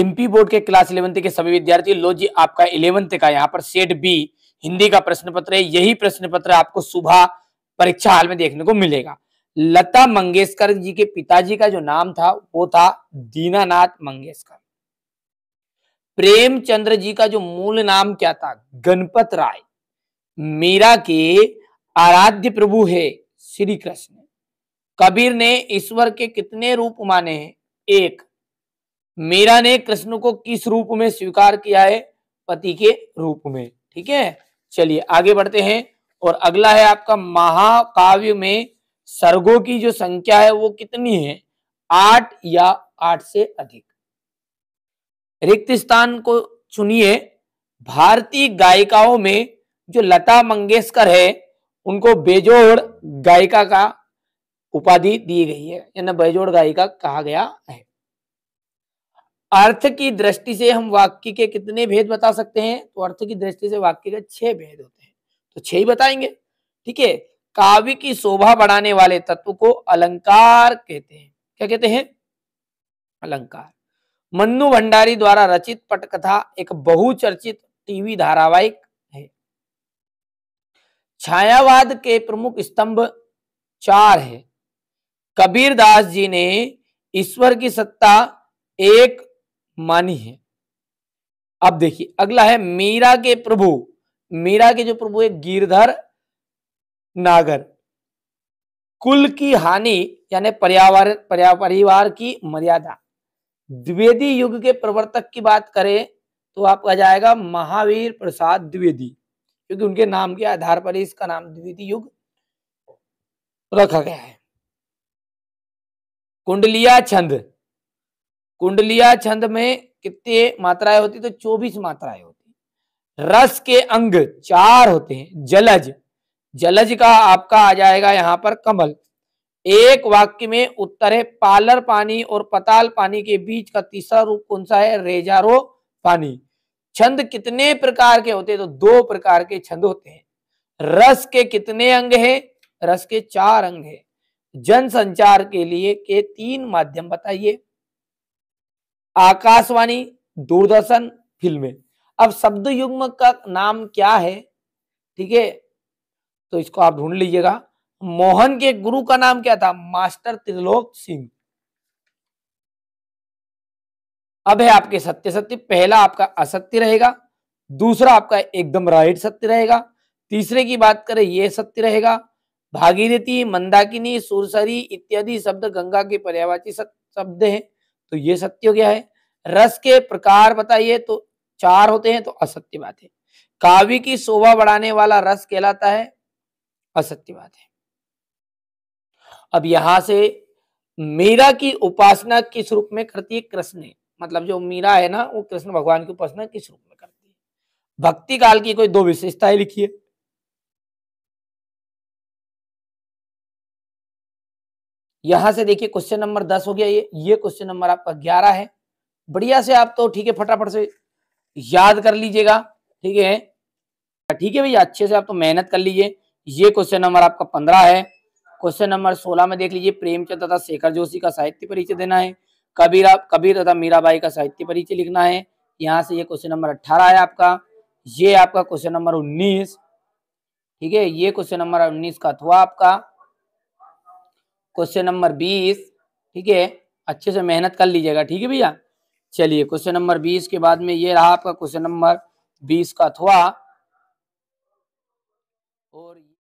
MP board के class eleventh के सभी विद्यार्थी लो जी आपका इलेवंथ का यहाँ पर सेट बी हिंदी का प्रश्न पत्र है यही प्रश्न पत्र आपको सुबह परीक्षा हाल में देखने को मिलेगा लता मंगेशकर जी के पिताजी का जो नाम था वो था दीनानाथ मंगेशकर प्रेमचंद्र जी का जो मूल नाम क्या था गणपत राय मीरा के आराध्य प्रभु है श्री कृष्ण कबीर ने ईश्वर के कितने रूप माने हैं एक मीरा ने कृष्ण को किस रूप में स्वीकार किया है पति के रूप में ठीक है चलिए आगे बढ़ते हैं और अगला है आपका महाकाव्य में सर्गों की जो संख्या है वो कितनी है आठ या आठ से अधिक रिक्त स्थान को चुनिए भारतीय गायिकाओं में जो लता मंगेशकर है उनको बेजोड़ गायिका का उपाधि दी गई है यानी बेजोड़ गायिका कहा गया है अर्थ की दृष्टि से हम वाक्य के कितने भेद बता सकते हैं तो अर्थ की दृष्टि से वाक्य के छह भेद होते हैं तो छह ही बताएंगे ठीक है काव्य की शोभा बढ़ाने वाले तत्व को अलंकार कहते हैं क्या कहते हैं अलंकार मन्नु भंडारी द्वारा रचित पटकथा एक बहुचर्चित टीवी धारावाहिक है छायावाद के प्रमुख स्तंभ चार है कबीर दास जी ने ईश्वर की सत्ता एक मानी है अब देखिए अगला है मीरा के प्रभु मीरा के जो प्रभु है गिरधर नागर कुल की हानि यानी पर्यावरण पर्या परिवार की मर्यादा द्विवेदी युग के प्रवर्तक की बात करें तो आपका जाएगा महावीर प्रसाद द्विवेदी क्योंकि उनके नाम के आधार पर इसका नाम द्विवेदी युग रखा गया है कुंडलिया छंद कुंडलिया छंद में कितने मात्राएं होती तो 24 मात्राएं होती रस के अंग चार होते हैं जलज जलज का आपका आ जाएगा यहाँ पर कमल एक वाक्य में उत्तर है पालर पानी और पताल पानी के बीच का तीसरा रूप कौन सा है रेजारो पानी छंद कितने प्रकार के होते हैं तो दो प्रकार के छंद होते हैं रस के कितने अंग हैं रस के चार अंग हैं जन संचार के लिए के तीन माध्यम बताइए आकाशवाणी दूरदर्शन फिल्में अब शब्द युग्म का नाम क्या है ठीक है तो इसको आप ढूंढ लीजिएगा मोहन के गुरु का नाम क्या था मास्टर त्रिलोक सिंह अब है आपके सत्य सत्य पहला आपका असत्य रहेगा दूसरा आपका एकदम राइट सत्य रहेगा तीसरे की बात करें यह सत्य रहेगा भागीरथी मंदाकिनी सुरसरी इत्यादि शब्द गंगा के पर्यावाची शब्द हैं तो ये सत्य गया है रस के प्रकार बताइए तो चार होते हैं तो असत्य बात है काव्य की शोभा बढ़ाने वाला रस कहलाता है असत्य बात है अब यहां से मीरा की उपासना किस रूप में करती है कृष्ण मतलब जो मीरा है ना वो कृष्ण भगवान की उपासना किस रूप में करती है भक्ति काल की कोई दो विशेषताएं लिखी है यहां से देखिए क्वेश्चन नंबर दस हो गया ये ये क्वेश्चन नंबर आपका ग्यारह है बढ़िया से आप तो ठीक है फटाफट से याद कर लीजिएगा ठीक है ठीक है भैया अच्छे से आप तो मेहनत कर लीजिए ये क्वेश्चन नंबर आपका पंद्रह है क्वेश्चन नंबर सोलह में देख लीजिए प्रेमचंद तथा शेखर जोशी का साहित्य परिचय देना है कबीर कबीर तथा मीराबाई का साहित्य परिचय लिखना है यहाँ से ये क्वेश्चन नंबर अट्ठारह है आपका ये आपका क्वेश्चन नंबर उन्नीस ठीक है ये क्वेश्चन नंबर उन्नीस का हुआ आपका क्वेश्चन नंबर बीस ठीक है अच्छे से मेहनत कर लीजिएगा ठीक है भैया चलिए क्वेश्चन नंबर बीस के बाद में ये रहा आपका क्वेश्चन नंबर बीस का थोड़ा